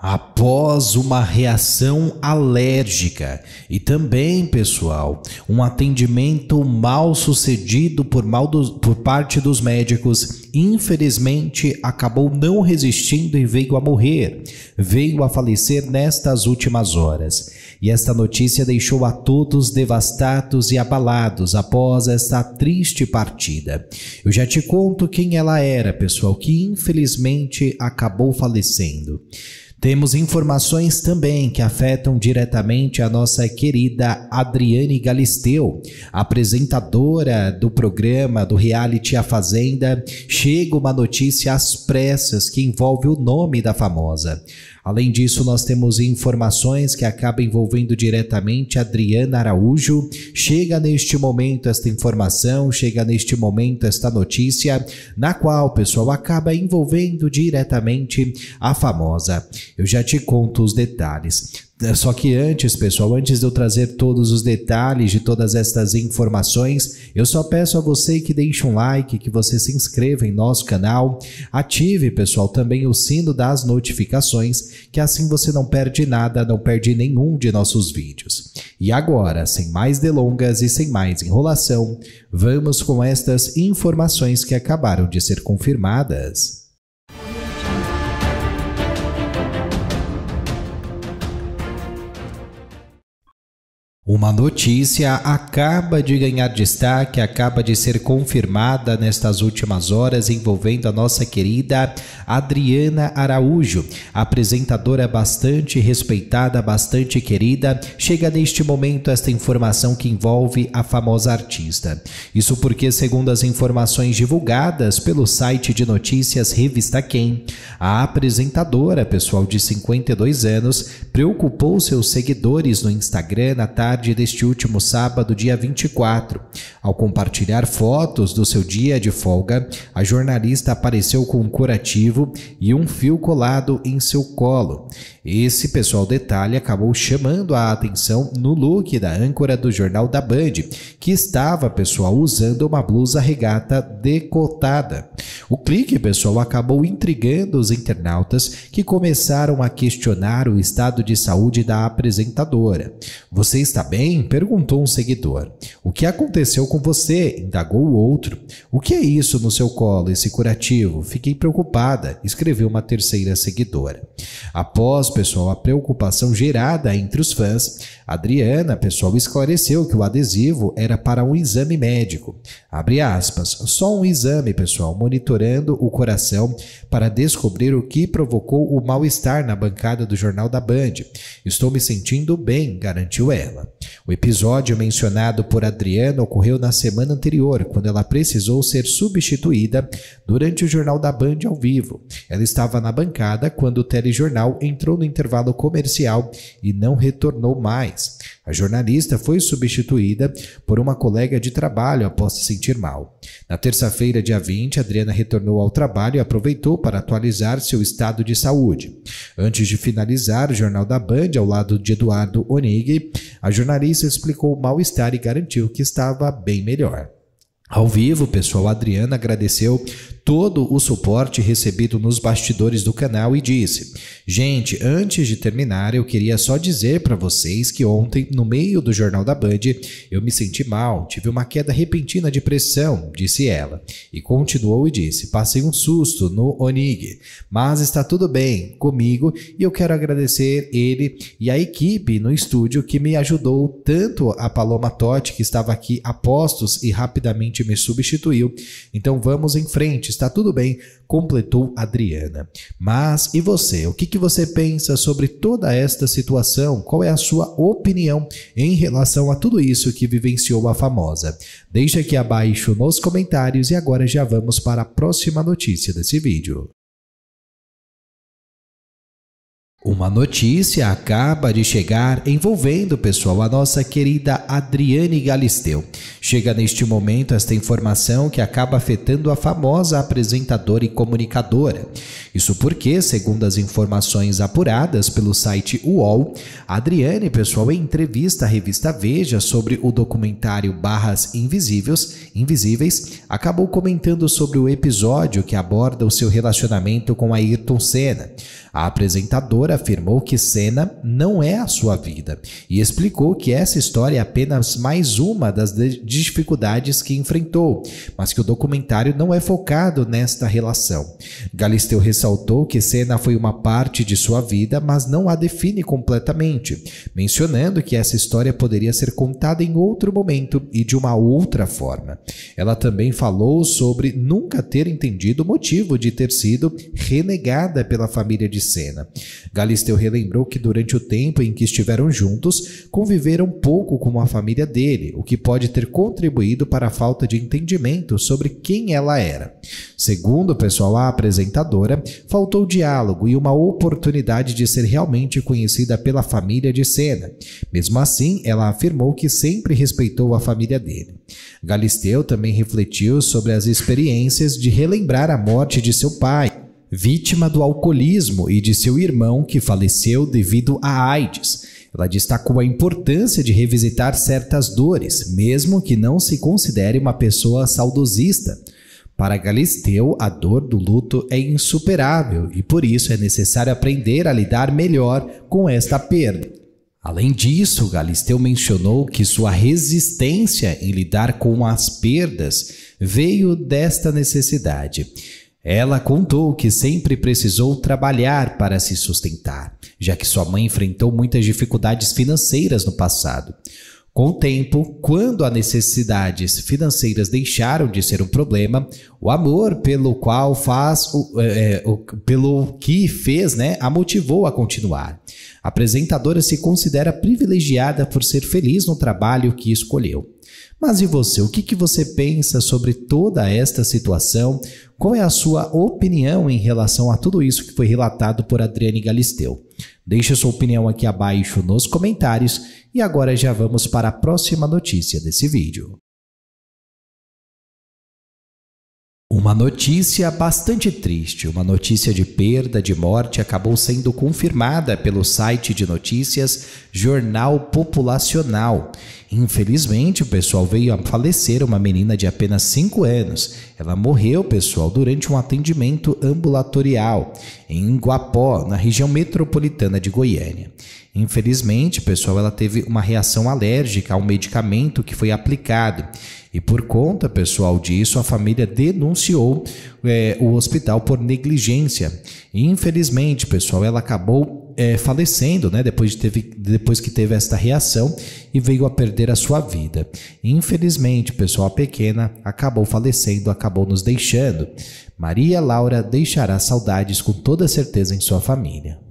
Após uma reação alérgica e também, pessoal, um atendimento mal sucedido por, mal do, por parte dos médicos, infelizmente acabou não resistindo e veio a morrer, veio a falecer nestas últimas horas. E esta notícia deixou a todos devastados e abalados após esta triste partida. Eu já te conto quem ela era, pessoal, que infelizmente acabou falecendo. Temos informações também que afetam diretamente a nossa querida Adriane Galisteu, apresentadora do programa do reality A Fazenda. Chega uma notícia às pressas que envolve o nome da famosa. Além disso, nós temos informações que acabam envolvendo diretamente Adriana Araújo. Chega neste momento esta informação, chega neste momento esta notícia, na qual, pessoal, acaba envolvendo diretamente a famosa. Eu já te conto os detalhes. Só que antes, pessoal, antes de eu trazer todos os detalhes de todas estas informações, eu só peço a você que deixe um like, que você se inscreva em nosso canal, ative, pessoal, também o sino das notificações, que assim você não perde nada, não perde nenhum de nossos vídeos. E agora, sem mais delongas e sem mais enrolação, vamos com estas informações que acabaram de ser confirmadas. Uma notícia acaba de ganhar destaque, acaba de ser confirmada nestas últimas horas envolvendo a nossa querida Adriana Araújo, apresentadora é bastante respeitada, bastante querida. Chega neste momento esta informação que envolve a famosa artista. Isso porque, segundo as informações divulgadas pelo site de notícias Revista Quem, a apresentadora, pessoal de 52 anos, preocupou seus seguidores no Instagram na tarde tarde deste último sábado, dia 24. Ao compartilhar fotos do seu dia de folga, a jornalista apareceu com um curativo e um fio colado em seu colo. Esse pessoal detalhe acabou chamando a atenção no look da âncora do jornal da Band, que estava, pessoal, usando uma blusa regata decotada. O clique, pessoal, acabou intrigando os internautas que começaram a questionar o estado de saúde da apresentadora. Você está bem? perguntou um seguidor. O que aconteceu com você? indagou o outro. O que é isso no seu colo, esse curativo? Fiquei preocupada, escreveu uma terceira seguidora. Após, pessoal, a preocupação gerada entre os fãs, Adriana, pessoal, esclareceu que o adesivo era para um exame médico. Abre aspas, só um exame, pessoal, monitorando o coração para descobrir o que provocou o mal-estar na bancada do jornal da Band. Estou me sentindo bem, garantiu ela. O episódio mencionado por Adriana ocorreu na semana anterior, quando ela precisou ser substituída durante o Jornal da Band ao vivo. Ela estava na bancada quando o telejornal entrou no intervalo comercial e não retornou mais. A jornalista foi substituída por uma colega de trabalho após se sentir mal. Na terça-feira, dia 20, Adriana retornou ao trabalho e aproveitou para atualizar seu estado de saúde. Antes de finalizar o Jornal da Band, ao lado de Eduardo Onigui. A jornalista explicou o mal-estar e garantiu que estava bem melhor. Ao vivo, pessoal, Adriana agradeceu todo o suporte recebido nos bastidores do canal e disse: Gente, antes de terminar, eu queria só dizer para vocês que ontem, no meio do Jornal da Band, eu me senti mal, tive uma queda repentina de pressão, disse ela. E continuou e disse: Passei um susto no Onig, mas está tudo bem comigo e eu quero agradecer ele e a equipe no estúdio que me ajudou tanto a Paloma Totti, que estava aqui a postos e rapidamente me substituiu. Então vamos em frente Está tudo bem, completou Adriana. Mas e você? O que, que você pensa sobre toda esta situação? Qual é a sua opinião em relação a tudo isso que vivenciou a famosa? Deixe aqui abaixo nos comentários e agora já vamos para a próxima notícia desse vídeo. Uma notícia acaba de chegar envolvendo, pessoal, a nossa querida Adriane Galisteu. Chega neste momento esta informação que acaba afetando a famosa apresentadora e comunicadora. Isso porque, segundo as informações apuradas pelo site UOL, Adriane, pessoal, em entrevista à revista Veja sobre o documentário Barras Invisíveis, Invisíveis, acabou comentando sobre o episódio que aborda o seu relacionamento com Ayrton Senna. A apresentadora ator afirmou que Senna não é a sua vida e explicou que essa história é apenas mais uma das dificuldades que enfrentou, mas que o documentário não é focado nesta relação. Galisteu ressaltou que Senna foi uma parte de sua vida, mas não a define completamente, mencionando que essa história poderia ser contada em outro momento e de uma outra forma. Ela também falou sobre nunca ter entendido o motivo de ter sido renegada pela família de Senna. Galisteu relembrou que durante o tempo em que estiveram juntos, conviveram pouco com a família dele, o que pode ter contribuído para a falta de entendimento sobre quem ela era. Segundo o pessoal, a apresentadora, faltou diálogo e uma oportunidade de ser realmente conhecida pela família de Senna. Mesmo assim, ela afirmou que sempre respeitou a família dele. Galisteu também refletiu sobre as experiências de relembrar a morte de seu pai vítima do alcoolismo e de seu irmão que faleceu devido à AIDS. Ela destacou a importância de revisitar certas dores, mesmo que não se considere uma pessoa saudosista. Para Galisteu, a dor do luto é insuperável e por isso é necessário aprender a lidar melhor com esta perda. Além disso, Galisteu mencionou que sua resistência em lidar com as perdas veio desta necessidade. Ela contou que sempre precisou trabalhar para se sustentar, já que sua mãe enfrentou muitas dificuldades financeiras no passado. Com o tempo, quando as necessidades financeiras deixaram de ser um problema, o amor pelo qual faz, o, é, é, o, pelo que fez, né, a motivou a continuar. A apresentadora se considera privilegiada por ser feliz no trabalho que escolheu. Mas e você? O que, que você pensa sobre toda esta situação? Qual é a sua opinião em relação a tudo isso que foi relatado por Adriane Galisteu? Deixe sua opinião aqui abaixo nos comentários e agora já vamos para a próxima notícia desse vídeo. Uma notícia bastante triste, uma notícia de perda, de morte, acabou sendo confirmada pelo site de notícias Jornal Populacional. Infelizmente, o pessoal veio a falecer uma menina de apenas 5 anos. Ela morreu, pessoal, durante um atendimento ambulatorial em Guapó, na região metropolitana de Goiânia. Infelizmente, pessoal, ela teve uma reação alérgica ao medicamento que foi aplicado. E por conta, pessoal, disso, a família denunciou é, o hospital por negligência. E, infelizmente, pessoal, ela acabou é, falecendo, né? Depois, de teve, depois que teve esta reação e veio a perder a sua vida. Infelizmente, pessoal, a pequena acabou falecendo, acabou nos deixando. Maria Laura deixará saudades com toda certeza em sua família.